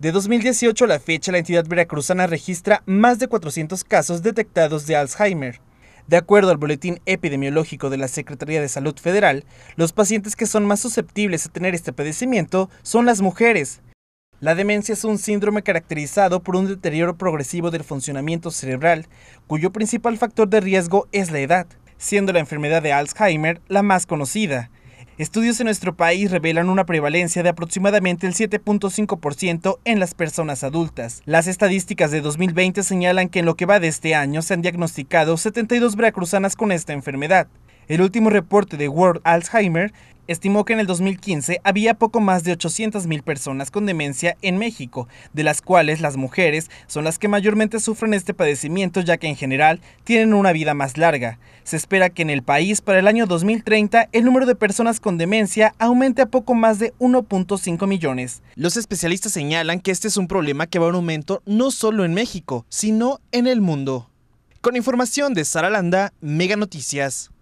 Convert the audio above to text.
De 2018 a la fecha, la entidad veracruzana registra más de 400 casos detectados de Alzheimer. De acuerdo al Boletín Epidemiológico de la Secretaría de Salud Federal, los pacientes que son más susceptibles a tener este padecimiento son las mujeres. La demencia es un síndrome caracterizado por un deterioro progresivo del funcionamiento cerebral, cuyo principal factor de riesgo es la edad, siendo la enfermedad de Alzheimer la más conocida. Estudios en nuestro país revelan una prevalencia de aproximadamente el 7.5% en las personas adultas. Las estadísticas de 2020 señalan que en lo que va de este año se han diagnosticado 72 veracruzanas con esta enfermedad. El último reporte de World Alzheimer estimó que en el 2015 había poco más de mil personas con demencia en México, de las cuales las mujeres son las que mayormente sufren este padecimiento ya que en general tienen una vida más larga. Se espera que en el país para el año 2030 el número de personas con demencia aumente a poco más de 1.5 millones. Los especialistas señalan que este es un problema que va en aumento no solo en México, sino en el mundo. Con información de Sara Landa, Mega Noticias.